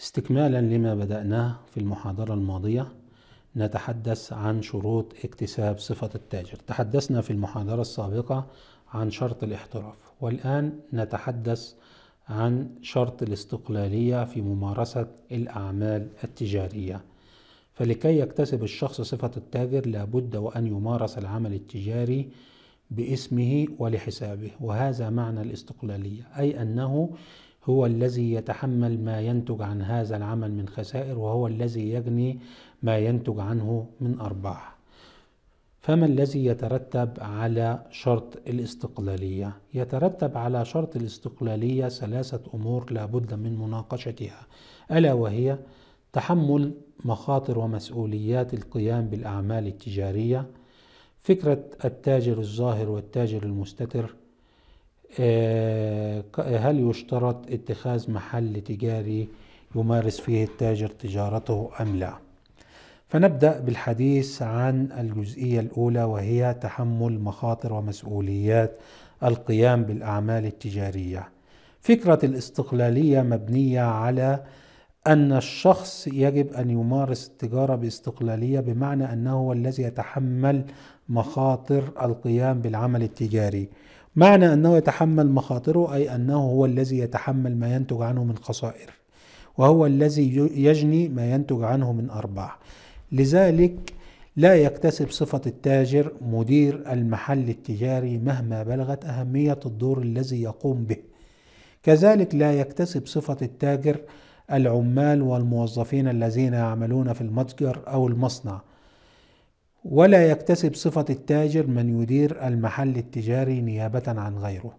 استكمالا لما بدأناه في المحاضرة الماضية نتحدث عن شروط اكتساب صفة التاجر تحدثنا في المحاضرة السابقة عن شرط الاحتراف والآن نتحدث عن شرط الاستقلالية في ممارسة الأعمال التجارية فلكي يكتسب الشخص صفة التاجر لابد وأن يمارس العمل التجاري باسمه ولحسابه وهذا معنى الاستقلالية أي أنه هو الذي يتحمل ما ينتج عن هذا العمل من خسائر وهو الذي يجني ما ينتج عنه من أرباح فما الذي يترتب على شرط الاستقلالية؟ يترتب على شرط الاستقلالية ثلاثة أمور لا بد من مناقشتها ألا وهي تحمل مخاطر ومسؤوليات القيام بالأعمال التجارية فكرة التاجر الظاهر والتاجر المستتر آه، هل يشترط اتخاذ محل تجاري يمارس فيه التاجر تجارته أم لا؟ فنبدأ بالحديث عن الجزئية الأولى وهي تحمل مخاطر ومسؤوليات القيام بالأعمال التجارية. فكرة الاستقلالية مبنية على أن الشخص يجب أن يمارس التجارة باستقلالية بمعنى أنه هو الذي يتحمل مخاطر القيام بالعمل التجاري معنى أنه يتحمل مخاطره أي أنه هو الذي يتحمل ما ينتج عنه من خسائر وهو الذي يجني ما ينتج عنه من أرباح لذلك لا يكتسب صفة التاجر مدير المحل التجاري مهما بلغت أهمية الدور الذي يقوم به كذلك لا يكتسب صفة التاجر العمال والموظفين الذين يعملون في المتجر أو المصنع ولا يكتسب صفة التاجر من يدير المحل التجاري نيابة عن غيره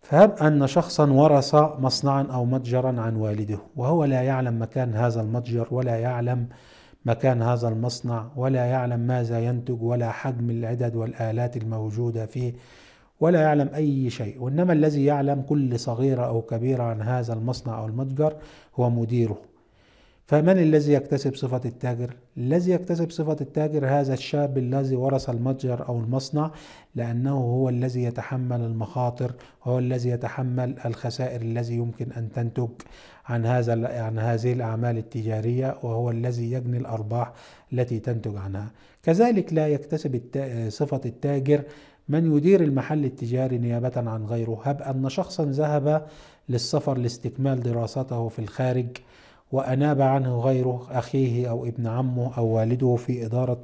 فهب أن شخصا ورث مصنعا أو متجرا عن والده وهو لا يعلم مكان هذا المتجر ولا يعلم مكان هذا المصنع ولا يعلم ماذا ينتج ولا حجم العدد والآلات الموجودة فيه ولا يعلم أي شيء وإنما الذي يعلم كل صغيرة أو كبيرة عن هذا المصنع أو المتجر هو مديره فمن الذي يكتسب صفة التاجر؟ الذي يكتسب صفة التاجر هذا الشاب الذي ورث المتجر أو المصنع لأنه هو الذي يتحمل المخاطر هو الذي يتحمل الخسائر الذي يمكن أن تنتج عن هذا عن هذه الأعمال التجارية وهو الذي يجني الأرباح التي تنتج عنها كذلك لا يكتسب صفة التاجر من يدير المحل التجاري نيابة عن غيره هب أن شخصا ذهب للسفر لاستكمال دراسته في الخارج وأناب عنه غيره أخيه أو ابن عمه أو والده في إدارة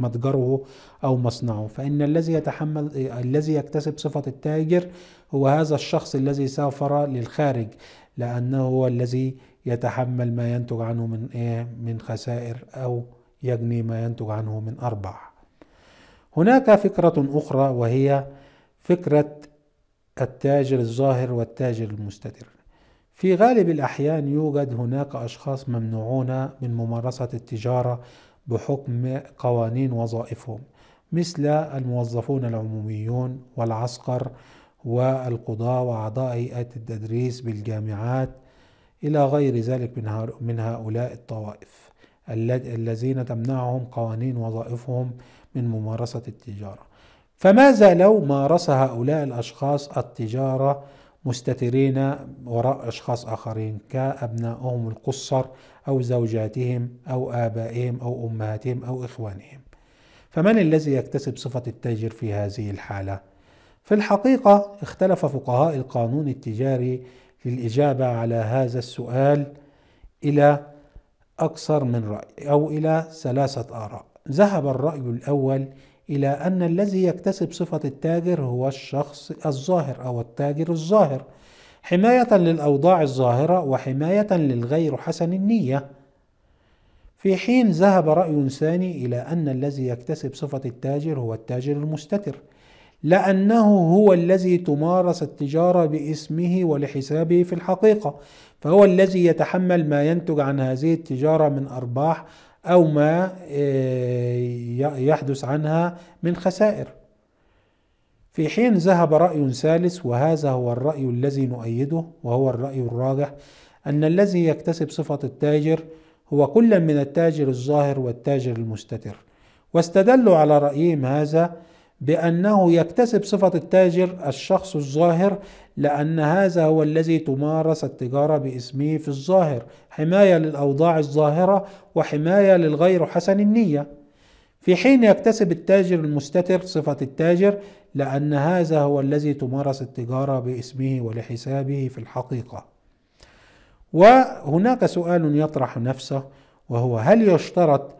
متجره أو مصنعه فإن الذي يتحمل الذي يكتسب صفة التاجر هو هذا الشخص الذي سافر للخارج لأنه هو الذي يتحمل ما ينتج عنه من إيه من خسائر أو يجني ما ينتج عنه من أرباح هناك فكرة أخرى وهي فكرة التاجر الظاهر والتاجر المستتر في غالب الأحيان يوجد هناك أشخاص ممنوعون من ممارسة التجارة بحكم قوانين وظائفهم مثل الموظفون العموميون والعسكر والقضاة وأعضاء هيئات التدريس بالجامعات إلى غير ذلك من هؤلاء الطوائف الذين تمنعهم قوانين وظائفهم من ممارسة التجارة فماذا لو مارس هؤلاء الأشخاص التجارة مستترين وراء أشخاص آخرين كأبنائهم القصر أو زوجاتهم أو آبائهم أو أمهاتهم أو إخوانهم فمن الذي يكتسب صفة التاجر في هذه الحالة؟ في الحقيقة اختلف فقهاء القانون التجاري للإجابة على هذا السؤال إلى أكثر من رأي أو إلى ثلاثة آراء ذهب الرأي الأول إلى أن الذي يكتسب صفة التاجر هو الشخص الظاهر أو التاجر الظاهر حماية للأوضاع الظاهرة وحماية للغير حسن النية في حين ذهب رأي ثاني إلى أن الذي يكتسب صفة التاجر هو التاجر المستتر لأنه هو الذي تمارس التجارة باسمه ولحسابه في الحقيقة فهو الذي يتحمل ما ينتج عن هذه التجارة من أرباح أو ما آه، يحدث عنها من خسائر في حين ذهب رأي ثالث وهذا هو الرأي الذي نؤيده وهو الرأي الراجح أن الذي يكتسب صفة التاجر هو كل من التاجر الظاهر والتاجر المستتر واستدلوا على رأيهم هذا بأنه يكتسب صفة التاجر الشخص الظاهر لأن هذا هو الذي تمارس التجارة باسمه في الظاهر حماية للأوضاع الظاهرة وحماية للغير حسن النية في حين يكتسب التاجر المستتر صفة التاجر لأن هذا هو الذي تمارس التجارة باسمه ولحسابه في الحقيقة وهناك سؤال يطرح نفسه وهو هل يشترط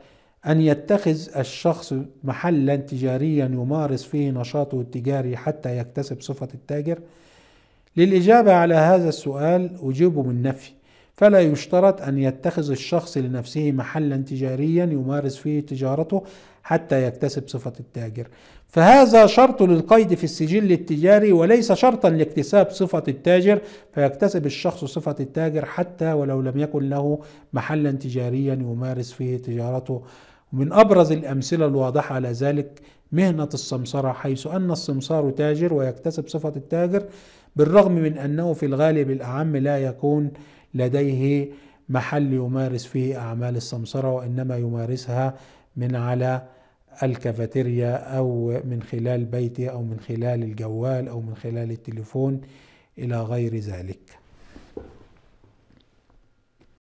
أن يتخذ الشخص محلا تجاريا يمارس فيه نشاطه التجاري حتى يكتسب صفة التاجر؟ للإجابة على هذا السؤال من بالنفي فلا يشترط أن يتخذ الشخص لنفسه محلا تجاريا يمارس فيه تجارته حتى يكتسب صفة التاجر فهذا شرط للقيد في السجل التجاري وليس شرطا لاكتساب صفة التاجر فيكتسب الشخص صفة التاجر حتى ولو لم يكن له محلا تجاريا يمارس فيه تجارته ومن أبرز الأمثلة الواضحة على ذلك مهنة السمسرة حيث أن السمسار تاجر ويكتسب صفة التاجر بالرغم من أنه في الغالب الأعم لا يكون لديه محل يمارس فيه أعمال السمسرة وإنما يمارسها من على الكافيتيريا أو من خلال بيته أو من خلال الجوال أو من خلال التليفون إلى غير ذلك